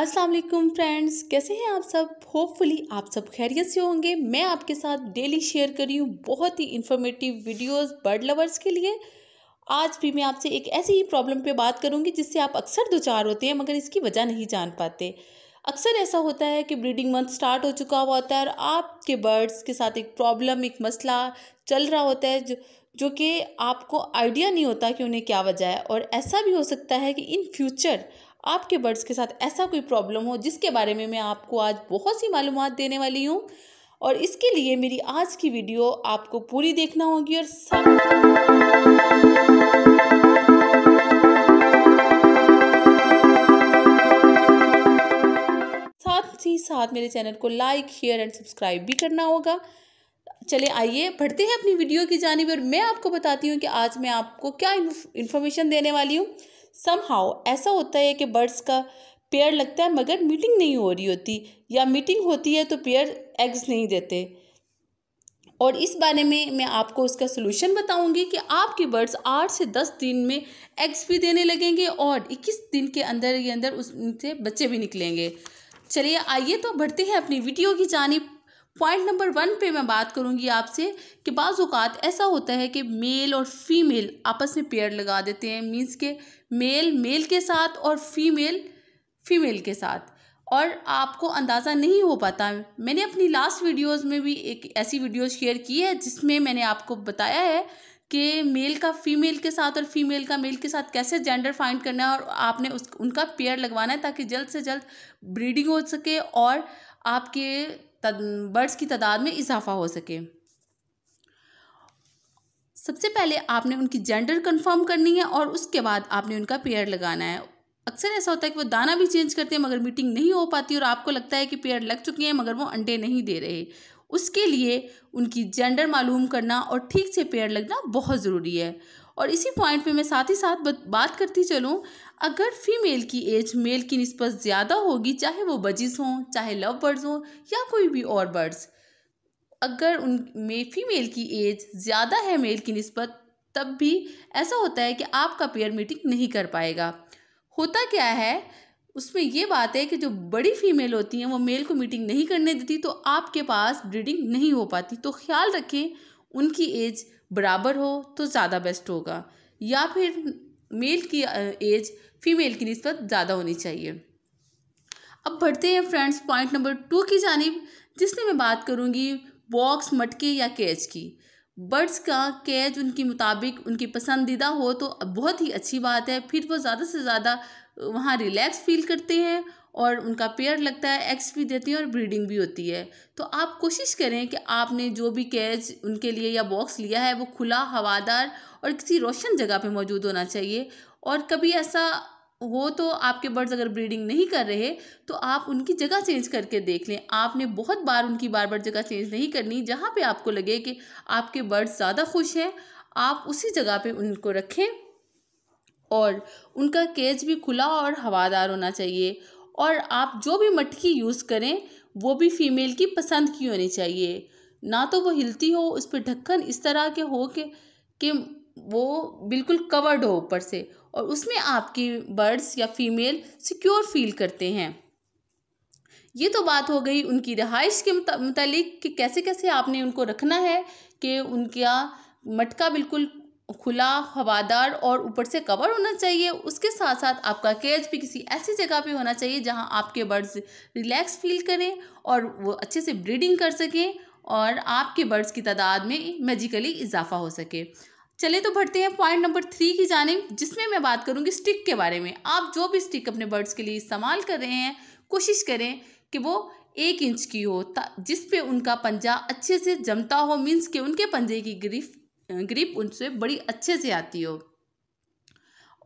अस्सलाम वालेकुम फ्रेंड्स कैसे हैं आप सब होपफुली आप सब खैरियत से होंगे मैं आपके साथ डेली शेयर कर रही हूँ बहुत ही इन्फॉर्मेटिव वीडियोस बर्ड लवर्स के लिए आज भी मैं आपसे एक ऐसी ही प्रॉब्लम पे बात करूँगी जिससे आप अक्सर दो चार होते हैं मगर इसकी वजह नहीं जान पाते अक्सर ऐसा होता है कि ब्रीडिंग मंथ स्टार्ट हो चुका हुआ होता है और आपके बर्ड्स के साथ एक प्रॉब्लम एक मसला चल रहा होता है जो जो कि आपको आइडिया नहीं होता कि उन्हें क्या वजह है और ऐसा भी हो सकता है कि इन फ्यूचर आपके बर्ड्स के साथ ऐसा कोई प्रॉब्लम हो जिसके बारे में मैं आपको आज बहुत सी मालूम देने वाली हूँ और इसके लिए मेरी आज की वीडियो आपको पूरी देखना होगी और साथ ही साथ मेरे चैनल को लाइक शेयर एंड सब्सक्राइब भी करना होगा चले आइए बढ़ते हैं अपनी वीडियो की जानी और मैं आपको बताती हूँ कि आज मैं आपको क्या इन्फॉर्मेशन देने वाली हूँ समहाउ ऐसा होता है कि बर्ड्स का पेयर लगता है मगर मीटिंग नहीं हो रही होती या मीटिंग होती है तो पेयर एग्स नहीं देते और इस बारे में मैं आपको उसका सोल्यूशन बताऊंगी कि आपके बर्ड्स आठ से दस दिन में एग्स भी देने लगेंगे और इक्कीस दिन के अंदर ही अंदर उनसे बच्चे भी निकलेंगे चलिए आइए तो बढ़ते हैं अपनी वीडियो की जानब पॉइंट नंबर वन पे मैं बात करूँगी आपसे कि बाज़ात ऐसा होता है कि मेल और फीमेल आपस में पेयर लगा देते हैं मींस के मेल मेल के साथ और फीमेल फीमेल के साथ और आपको अंदाज़ा नहीं हो पाता मैंने अपनी लास्ट वीडियोस में भी एक ऐसी वीडियो शेयर की है जिसमें मैंने आपको बताया है कि मेल का फीमेल के साथ और फीमेल का मेल के साथ कैसे जेंडर फाइंड करना है और आपने उस उनका पेयर लगवाना है ताकि जल्द से जल्द ब्रीडिंग हो सके और आपके बर्ड्स की तादाद में इजाफा हो सके सबसे पहले आपने उनकी जेंडर कंफर्म करनी है और उसके बाद आपने उनका पेयर लगाना है अक्सर ऐसा होता है कि वो दाना भी चेंज करते हैं मगर मीटिंग नहीं हो पाती और आपको लगता है कि पेयर लग चुके हैं मगर वो अंडे नहीं दे रहे उसके लिए उनकी जेंडर मालूम करना और ठीक से पेड़ लगना बहुत ज़रूरी है और इसी पॉइंट पे मैं साथ ही साथ बात करती चलूँ अगर फीमेल की एज मेल की नस्बत ज़्यादा होगी चाहे वो बजिस हों चाहे लव बर्ड्स हों या कोई भी और बर्ड्स अगर उन में फ़ीमेल की एज ज़्यादा है मेल की नस्बत तब भी ऐसा होता है कि आपका पेयर मीटिंग नहीं कर पाएगा होता क्या है उसमें ये बात है कि जो बड़ी फीमेल होती हैं वो मेल को मीटिंग नहीं करने देती तो आपके पास ब्रीडिंग नहीं हो पाती तो ख्याल रखें उनकी एज बराबर हो तो ज़्यादा बेस्ट होगा या फिर मेल की एज फ़ीमेल की नस्बत ज़्यादा होनी चाहिए अब बढ़ते हैं फ्रेंड्स पॉइंट नंबर टू की जानब जिसमें मैं बात करूँगी बॉक्स मटके या कैच की बर्ड्स का कैच उनके मुताबिक उनकी पसंदीदा हो तो बहुत ही अच्छी बात है फिर वो ज़्यादा से ज़्यादा वहाँ रिलैक्स फील करते हैं और उनका पेयर लगता है एक्स भी देते हैं और ब्रीडिंग भी होती है तो आप कोशिश करें कि आपने जो भी कैज उनके लिए या बॉक्स लिया है वो खुला हवादार और किसी रोशन जगह पे मौजूद होना चाहिए और कभी ऐसा हो तो आपके बर्ड्स अगर ब्रीडिंग नहीं कर रहे तो आप उनकी जगह चेंज करके देख लें आपने बहुत बार उनकी बार बार जगह चेंज नहीं करनी जहाँ पर आपको लगे कि आपके बर्ड्स ज़्यादा खुश हैं आप उसी जगह पर उनको रखें और उनका केज भी खुला और हवादार होना चाहिए और आप जो भी मटकी यूज़ करें वो भी फीमेल की पसंद की होनी चाहिए ना तो वो हिलती हो उस पर ढक्कन इस तरह के हो के कि वो बिल्कुल कवर्ड हो ऊपर से और उसमें आपकी बर्ड्स या फीमेल सिक्योर फील करते हैं ये तो बात हो गई उनकी रहाइश के मुतालिक कि कैसे कैसे आपने उनको रखना है कि उनका मटका बिल्कुल खुला हवादार और ऊपर से कवर होना चाहिए उसके साथ साथ आपका केज भी किसी ऐसी जगह पे होना चाहिए जहां आपके बर्ड्स रिलैक्स फील करें और वो अच्छे से ब्रीडिंग कर सकें और आपके बर्ड्स की तादाद में मैजिकली इजाफा हो सके चले तो बढ़ते हैं पॉइंट नंबर थ्री की जानेब जिसमें मैं बात करूँगी स्टिक के बारे में आप जो भी स्टिक अपने बर्ड्स के लिए इस्तेमाल कर रहे हैं कोशिश करें कि वो एक इंच की हो जिस पे उनका पंजा अच्छे से जमता हो मीन्स कि उनके पंजे की ग्रिफ ग्रिप उनसे बड़ी अच्छे से आती हो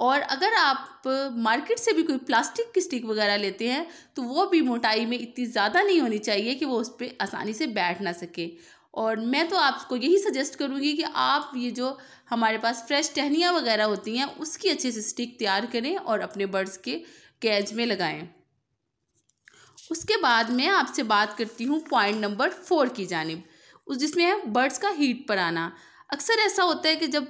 और अगर आप मार्केट से भी कोई प्लास्टिक की स्टिक वगैरह लेते हैं तो वो भी मोटाई में इतनी ज़्यादा नहीं होनी चाहिए कि वो उस पर आसानी से बैठ ना सके और मैं तो आपको यही सजेस्ट करूँगी कि आप ये जो हमारे पास फ्रेश टहनियाँ वगैरह होती हैं उसकी अच्छे से स्टिक तैयार करें और अपने बर्ड्स के कैज में लगाएं उसके बाद मैं आपसे बात करती हूँ पॉइंट नंबर फोर की जानब उस जिसमें है बर्ड्स का हीट पर आना अक्सर ऐसा होता है कि जब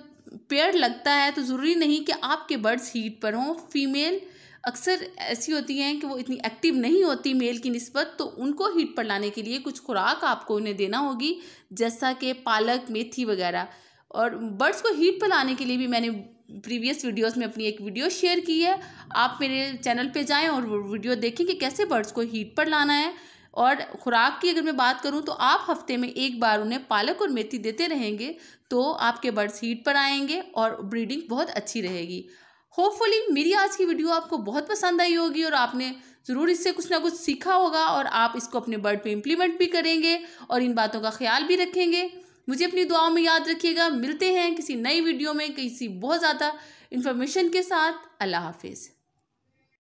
पेड़ लगता है तो ज़रूरी नहीं कि आपके बर्ड्स हीट पर हों फीमेल अक्सर ऐसी होती हैं कि वो इतनी एक्टिव नहीं होती मेल की नस्बत तो उनको हीट पर लाने के लिए कुछ खुराक आपको उन्हें देना होगी जैसा कि पालक मेथी वगैरह और बर्ड्स को हीट पर लाने के लिए भी मैंने प्रीवियस वीडियोस में अपनी एक वीडियो शेयर की है आप मेरे चैनल पे जाएं और वो वीडियो देखें कि कैसे बर्ड्स को हीट पर लाना है और ख़ुराक की अगर मैं बात करूँ तो आप हफ्ते में एक बार उन्हें पालक और मेथी देते रहेंगे तो आपके बर्ड्स हीट पर आएंगे और ब्रीडिंग बहुत अच्छी रहेगी होपफुली मेरी आज की वीडियो आपको बहुत पसंद आई होगी और आपने ज़रूर इससे कुछ ना कुछ सीखा होगा और आप इसको अपने बर्ड पे इम्प्लीमेंट भी करेंगे और इन बातों का ख्याल भी रखेंगे मुझे अपनी दुआओं में याद रखिएगा मिलते हैं किसी नई वीडियो में किसी बहुत ज़्यादा इन्फॉर्मेशन के साथ अल्लाह हाफिज़